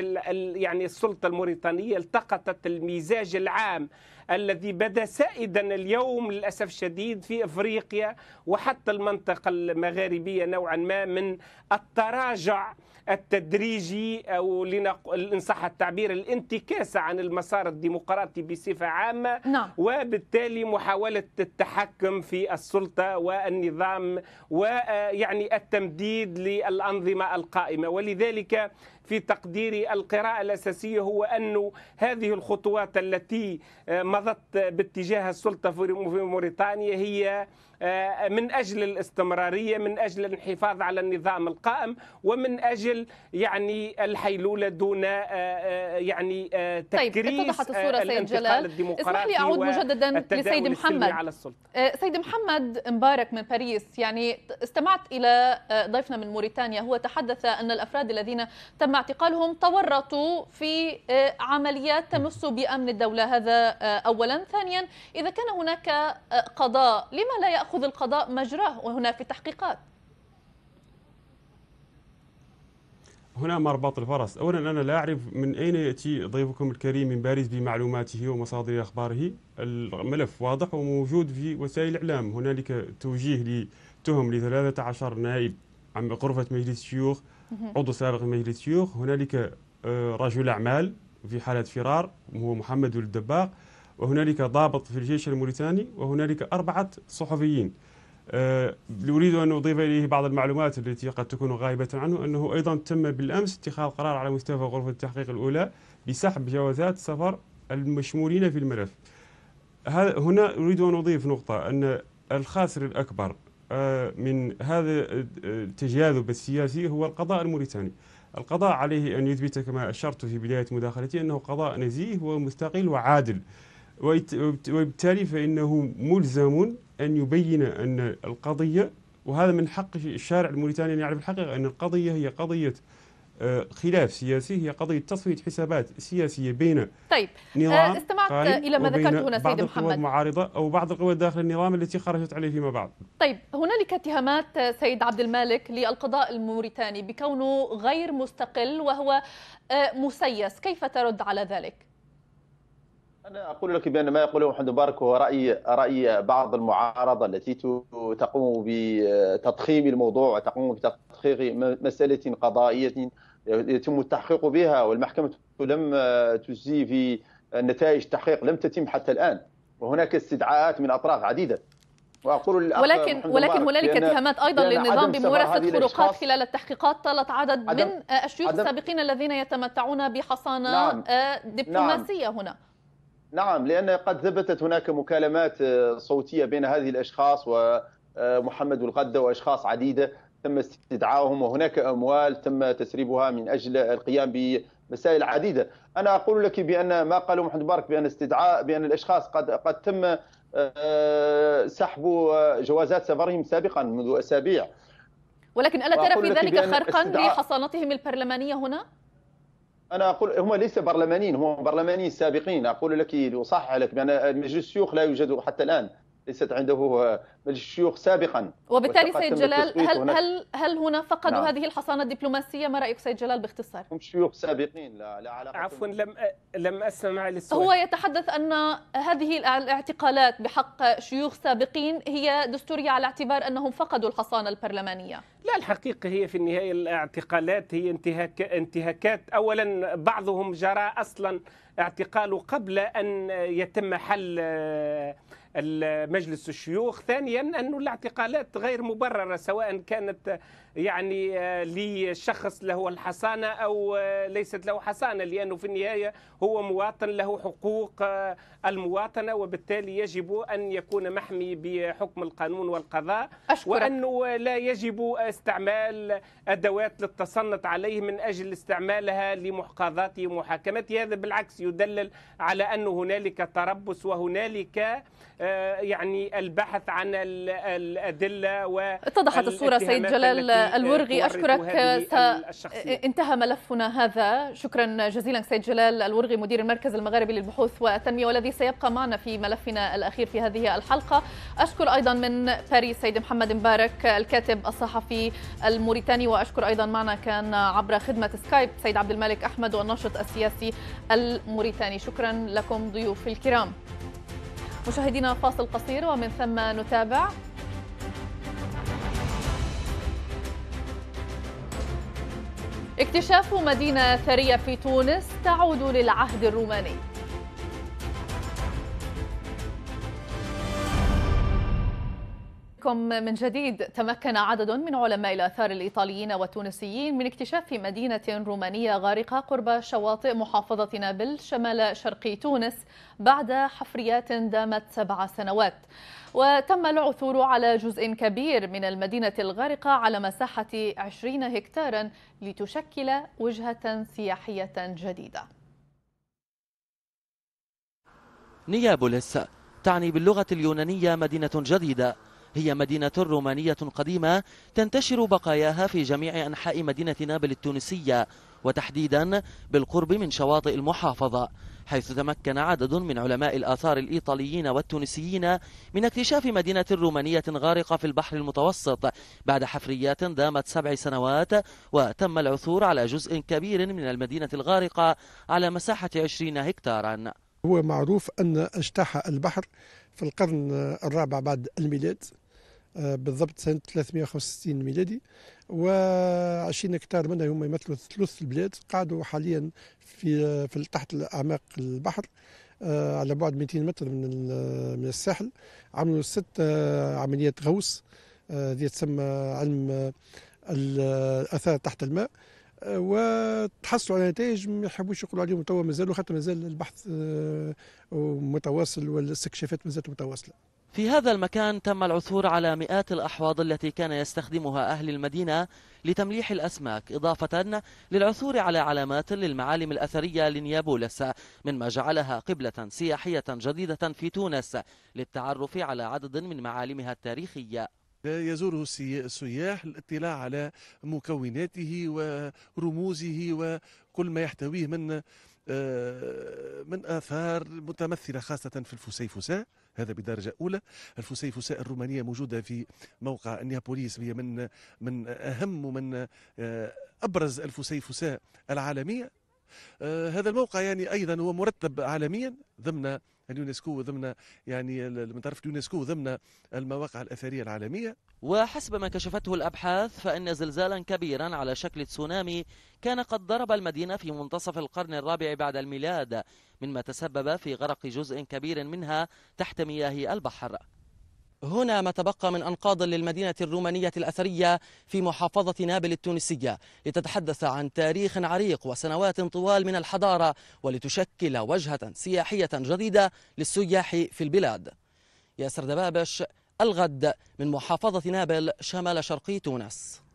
يعني السلطة الموريتانية التقطت المزاج العام الذي بدا سائدا اليوم للاسف الشديد في افريقيا وحتى المنطقه المغاربيه نوعا ما من التراجع التدريجي او لنق... ان صح التعبير الانتكاسه عن المسار الديمقراطي بصفه عامه نعم. وبالتالي محاوله التحكم في السلطه والنظام ويعني آه، التمديد للانظمه القائمه ولذلك في تقديري القراءة الأساسية هو أن هذه الخطوات التي آه، مضت باتجاه السلطة في موريتانيا هي آه، من اجل الاستمراريه من اجل الحفاظ على النظام القائم ومن اجل يعني الحيلوله دون آه، آه، يعني طيب، تكريس طيب اتضحت الصوره سيد جلال اسمح لي اعود مجددا لسيد محمد على السلطة. سيد محمد مبارك من باريس يعني استمعت الى ضيفنا من موريتانيا هو تحدث ان الافراد الذين تم اعتقالهم تورطوا في عمليات تمس بامن الدوله هذا اولا ثانيا اذا كان هناك قضاء لما لا يأخذ ياخذ القضاء مجراه وهناك تحقيقات هنا مربط الفرس اولا انا لا اعرف من اين ياتي ضيفكم الكريم من باريس بمعلوماته ومصادر اخباره الملف واضح وموجود في وسائل الاعلام هنالك توجيه لتهم ل 13 نائب عن غرفه مجلس الشيوخ عضو سابق مجلس الشيوخ هنالك آه، رجل اعمال في حاله فرار وهو محمد الدباق وهنالك ضابط في الجيش الموريتاني وهنالك أربعة صحفيين آه، أريد أن أضيف إليه بعض المعلومات التي قد تكون غائبة عنه أنه أيضا تم بالأمس اتخاذ قرار على مستوى غرفة التحقيق الأولى بسحب جوازات سفر المشمولين في الملف هنا أريد أن أضيف نقطة أن الخاسر الأكبر آه، من هذا آه، التجاذب السياسي هو القضاء الموريتاني القضاء عليه أن يثبت كما أشرت في بداية مداخلتي أنه قضاء نزيه ومستقل وعادل وبالتالي فإنه ملزم أن يبين أن القضية وهذا من حق الشارع الموريتاني أن يعرف الحقيقة أن القضية هي قضية آه، خلاف سياسي هي قضية تصفية حسابات سياسية بين طيب آه، نظام استمعت إلى ما ذكرت هنا سيد محمد بعض المعارضة أو بعض القوى داخل النظام التي خرجت عليه فيما بعد طيب هنالك اتهامات سيد عبد المالك للقضاء الموريتاني بكونه غير مستقل وهو آه، مسيس كيف ترد على ذلك؟ أنا أقول لك بأن ما يقوله محمد مبارك هو رأي رأي بعض المعارضة التي تقوم بتضخيم الموضوع وتقوم بتدقيق مسألة قضائية يتم التحقيق بها والمحكمة لم تجزي في نتائج التحقيق لم تتم حتى الآن وهناك استدعاءات من أطراف عديدة واقول ولكن ولكن هنالك اتهامات ايضا للنظام بممارسه خروقات خلال التحقيقات طالت عدد من الشيوخ السابقين الذين يتمتعون بحصانه نعم, آه، نعم. دبلوماسيه نعم هنا نعم لأن قد ثبتت هناك مكالمات آه، صوتية بين هذه الأشخاص ومحمد آه، الغدة وأشخاص عديدة تم استدعائهم وهناك أموال تم تسريبها من أجل القيام بمسائل عديدة أنا أقول لك بأن ما قاله محمد مبارك بأن استدعاء بأن الأشخاص قد قد تم آه، سحب جوازات سفرهم سابقا منذ أسابيع ولكن ألا ترى في ذلك خرقا لحصانتهم البرلمانية هنا؟ انا اقول هم ليس برلمانيين هم برلمانيين سابقين اقول لك لاصحح لك بان مجلس الشيوخ لا يوجد حتى الان ليست عنده آه، مجلس الشيوخ سابقا وبالتالي سيد جلال هل هل هل هنا فقدوا نعم. هذه الحصانه الدبلوماسيه ما رايك سيد جلال باختصار؟ هم شيوخ سابقين لا, لا علاقه عفوا لم لم اسمع للسؤال هو يتحدث ان هذه الاعتقالات بحق شيوخ سابقين هي دستوريه على اعتبار انهم فقدوا الحصانه البرلمانيه لا الحقيقه هي في النهايه الاعتقالات هي انتهاك انتهاكات اولا بعضهم جرى اصلا اعتقاله قبل ان يتم حل آه، مجلس الشيوخ ثانيا أن الاعتقالات غير مبررة سواء كانت يعني آه، لشخص له الحصانة أو آه، ليست له حصانة لأنه في النهاية هو مواطن له حقوق آه، المواطنة وبالتالي يجب أن يكون محمي بحكم القانون والقضاء أشكرك. وأنه لا يجب استعمال أدوات للتصنت عليه من أجل استعمالها لمحقضاته ومحاكمته هذا بالعكس يدلل على أن هنالك تربص وهنالك يعني البحث عن الأدلة و اتضحت الصورة سيد جلال آه، الورغي أشكرك آه، آه، انتهى ملفنا هذا شكرا جزيلا سيد جلال الورغي مدير المركز المغاربي للبحوث والتنمية والذي سيبقى معنا في ملفنا الأخير في هذه الحلقة أشكر أيضا من باريس سيد محمد مبارك الكاتب الصحفي الموريتاني وأشكر أيضا معنا كان عبر خدمة سكايب سيد عبد الملك أحمد والناشط السياسي الموريتاني شكرا لكم ضيوف الكرام مشاهدينا فاصل قصير ومن ثم نتابع اكتشاف مدينة ثرية في تونس تعود للعهد الروماني من جديد تمكن عدد من علماء الآثار الإيطاليين والتونسيين من اكتشاف مدينة رومانية غارقة قرب شواطئ محافظة نابل شمال شرقي تونس بعد حفريات دامت سبع سنوات وتم العثور على جزء كبير من المدينة الغارقة على مساحة 20 هكتارا لتشكل وجهة سياحية جديدة نيابوليس تعني باللغة اليونانية مدينة جديدة هي مدينة رومانية قديمة تنتشر بقاياها في جميع أنحاء مدينة نابل التونسية وتحديدا بالقرب من شواطئ المحافظة حيث تمكن عدد من علماء الآثار الإيطاليين والتونسيين من اكتشاف مدينة رومانية غارقة في البحر المتوسط بعد حفريات دامت سبع سنوات وتم العثور على جزء كبير من المدينة الغارقة على مساحة 20 هكتارا هو معروف أن اجتاح البحر في القرن الرابع بعد الميلاد آه، بالضبط سنة 365 ميلادي و20 هكتار منها هما يمثلوا ثلث البلاد قعدوا حاليا في في تحت أعماق البحر آه، على بعد 200 متر من من الساحل عملوا ست آه، عمليات غوص هذه تسمى علم الاثار تحت الماء وتحصلوا على نتائج ما يحبوش يقولوا عليهم توا مازالوا خاطر مازال البحث متواصل والاستكشافات مازالت متواصله في هذا المكان تم العثور على مئات الأحواض التي كان يستخدمها أهل المدينة لتمليح الأسماك إضافة للعثور على علامات للمعالم الأثرية لنيابولس مما جعلها قبلة سياحية جديدة في تونس للتعرف على عدد من معالمها التاريخية يزوره السياح الاطلاع على مكوناته ورموزه وكل ما يحتويه من آه، من آثار متمثلة خاصة في الفسيفساء هذا بدرجه اولى الفسيفساء الرومانيه موجوده في موقع نيابوليس هي من من اهم ومن آه، ابرز الفسيفساء العالميه آه، هذا الموقع يعني ايضا هو مرتب عالميا ضمن اليونسكو ضمن يعني من اليونسكو ضمن المواقع الاثريه العالميه وحسب ما كشفته الابحاث فان زلزالا كبيرا على شكل تسونامي كان قد ضرب المدينه في منتصف القرن الرابع بعد الميلاد مما تسبب في غرق جزء كبير منها تحت مياه البحر هنا ما تبقى من أنقاض للمدينة الرومانية الأثرية في محافظة نابل التونسية لتتحدث عن تاريخ عريق وسنوات طوال من الحضارة ولتشكل وجهة سياحية جديدة للسياح في البلاد ياسر دبابش الغد من محافظة نابل شمال شرقي تونس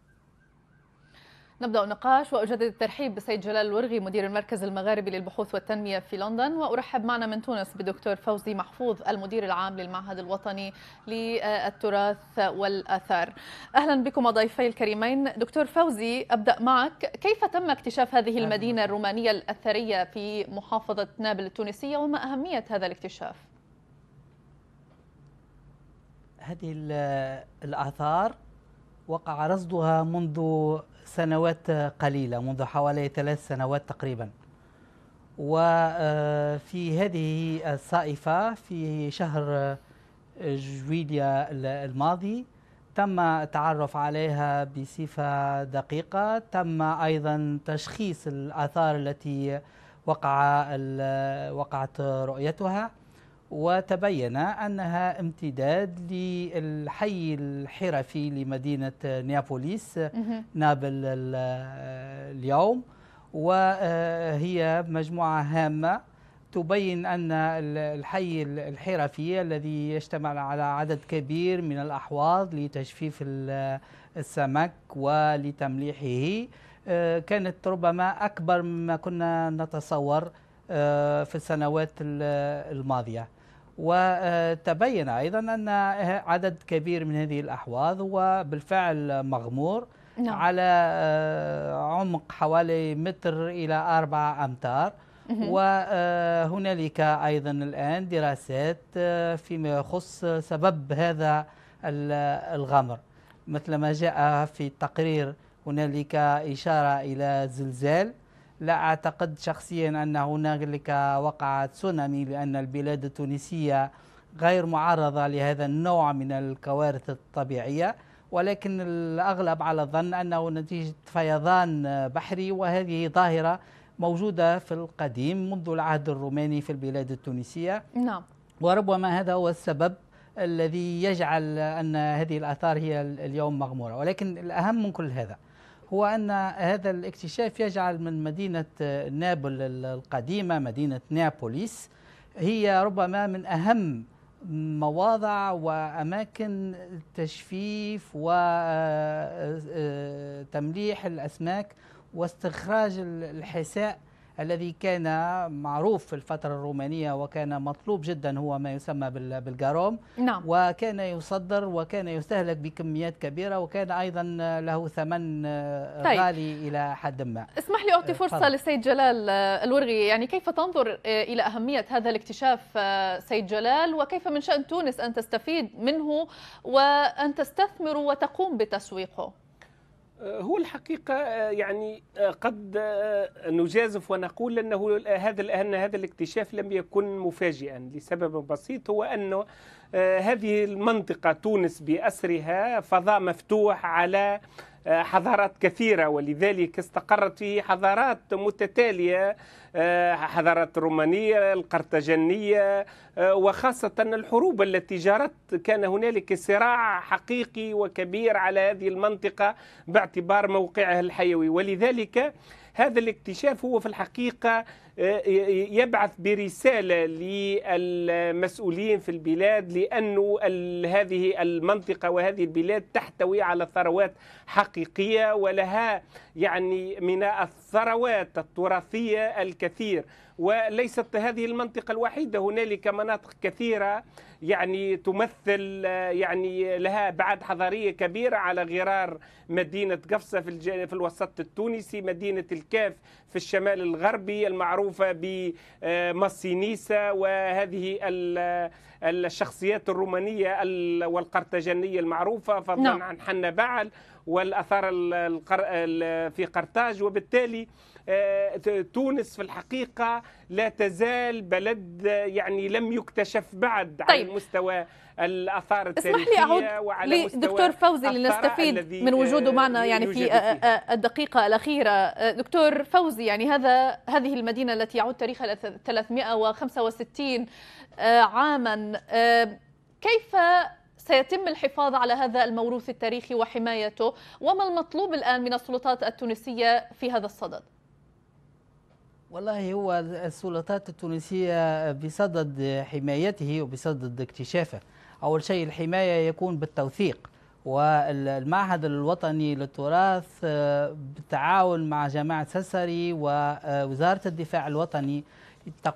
نبدأ النقاش وأجدد الترحيب بسيد جلال الورغي مدير المركز المغاربي للبحوث والتنمية في لندن وأرحب معنا من تونس بالدكتور فوزي محفوظ المدير العام للمعهد الوطني للتراث والآثار أهلا بكم ضيفي الكريمين دكتور فوزي أبدأ معك كيف تم اكتشاف هذه المدينة الرومانية الأثرية في محافظة نابل التونسية وما أهمية هذا الاكتشاف؟ هذه الآثار وقع رصدها منذ سنوات قليلة منذ حوالي ثلاث سنوات تقريبا وفي آه، هذه الصائفة في شهر آه، جويليا الماضي تم التعرف عليها بصفة دقيقة تم أيضا تشخيص الآثار التي وقع وقعت رؤيتها وتبين أنها امتداد للحي الحرفي لمدينة نيابوليس نابل اليوم وهي مجموعة هامة تبين أن الحي الحرفي الذي يشتمل على عدد كبير من الأحواض لتجفيف السمك ولتمليحه آه، كانت ربما أكبر مما كنا نتصور آه، في السنوات الماضية وتبين أيضا أن عدد كبير من هذه الأحواض هو بالفعل مغمور نعم. على آه، عمق حوالي متر إلى أربعة أمتار وهنالك أيضا الآن دراسات آه، فيما يخص سبب هذا الغمر مثل ما جاء في التقرير هنالك إشارة إلى زلزال لا أعتقد شخصيا أن هنالك وقع تسونامي لأن البلاد التونسية غير معرضة لهذا النوع من الكوارث الطبيعية ولكن الأغلب على الظن أنه نتيجة فيضان بحري وهذه ظاهرة موجودة في القديم منذ العهد الروماني في البلاد التونسية نعم وربما هذا هو السبب الذي يجعل أن هذه الآثار هي اليوم مغمورة ولكن الأهم من كل هذا هو أن هذا الاكتشاف يجعل من مدينة نابل القديمة مدينة نابوليس هي ربما من أهم مواضع وأماكن تجفيف وتمليح آه، آه، آه، الأسماك واستخراج الحساء الذي كان معروف في الفترة الرومانية وكان مطلوب جدا هو ما يسمى بالجاروم نعم. وكان يصدر وكان يستهلك بكميات كبيرة وكان أيضا له ثمن طيب. غالي إلى حد ما اسمح لي أعطي آه، فرصة فرق. للسيد جلال آه، الورغي يعني كيف تنظر آه، إلى أهمية هذا الاكتشاف سيد جلال وكيف من شأن تونس أن تستفيد منه وأن تستثمر وتقوم بتسويقه آه، هو الحقيقة آه، يعني آه، قد نجازف ونقول أنه هذا أن هذا الاكتشاف لم يكن مفاجئا لسبب بسيط هو أن هذه المنطقة تونس بأسرها فضاء مفتوح على آه، حضارات كثيرة ولذلك استقرت فيه حضارات متتالية آه، حضارات الرومانية القرطاجنية آه، وخاصة الحروب التي جرت كان هنالك صراع حقيقي وكبير على هذه المنطقة باعتبار موقعها الحيوي ولذلك هذا الاكتشاف هو في الحقيقة آه، يبعث برسالة للمسؤولين في البلاد لأن هذه المنطقة وهذه البلاد تحتوي على ثروات حقيقية ولها يعني من الثروات التراثية الكثير وليست هذه المنطقة الوحيدة هنالك مناطق كثيرة يعني تمثل آه، يعني لها بعد حضارية كبيرة على غرار مدينة قفصة في, في الوسط التونسي مدينة الكاف في الشمال الغربي المعروف المعروفة بماسينيسا وهذه الشخصيات الرومانية والقرطاجانية المعروفة فضلا نعم. عن حنا بعل والأثار في قرطاج وبالتالي آه، تونس في الحقيقة لا تزال بلد آه، يعني لم يكتشف بعد طيب. على مستوى الآثار التاريخية اسمح لي أعود وعلى لدكتور فوزي لنستفيد من وجوده معنا آه، يعني في الدقيقة الأخيرة دكتور فوزي يعني هذا هذه المدينة التي يعود تاريخها 365 عاما كيف سيتم الحفاظ على هذا الموروث التاريخي وحمايته وما المطلوب الآن من السلطات التونسية في هذا الصدد؟ والله هو السلطات التونسية بصدد حمايته وبصدد اكتشافه أول شيء الحماية يكون بالتوثيق والمعهد الوطني للتراث آه، بالتعاون مع جماعة سسري ووزارة آه، الدفاع الوطني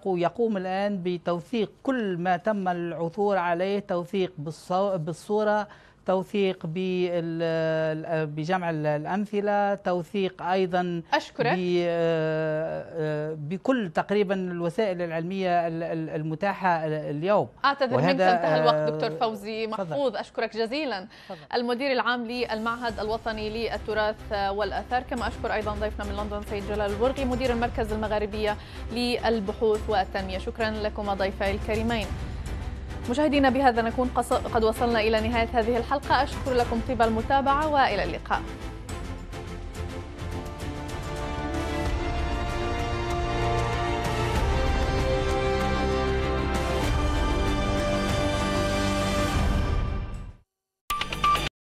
يقوم الآن بتوثيق كل ما تم العثور عليه توثيق بالصورة توثيق بجمع الأمثلة توثيق أيضا أشكرك. آه، بكل تقريبا الوسائل العلمية المتاحة اليوم أعتذر منك انتهى الوقت آه، دكتور فوزي محفوظ فضل. أشكرك جزيلا فضل. المدير العام للمعهد الوطني للتراث والأثار كما أشكر أيضا ضيفنا من لندن سيد جلال البرغي مدير المركز المغاربية للبحوث والتنمية شكرا لكما ضيفي الكريمين مشاهدينا بهذا نكون قد وصلنا إلى نهاية هذه الحلقة أشكر لكم طيب المتابعة وإلى اللقاء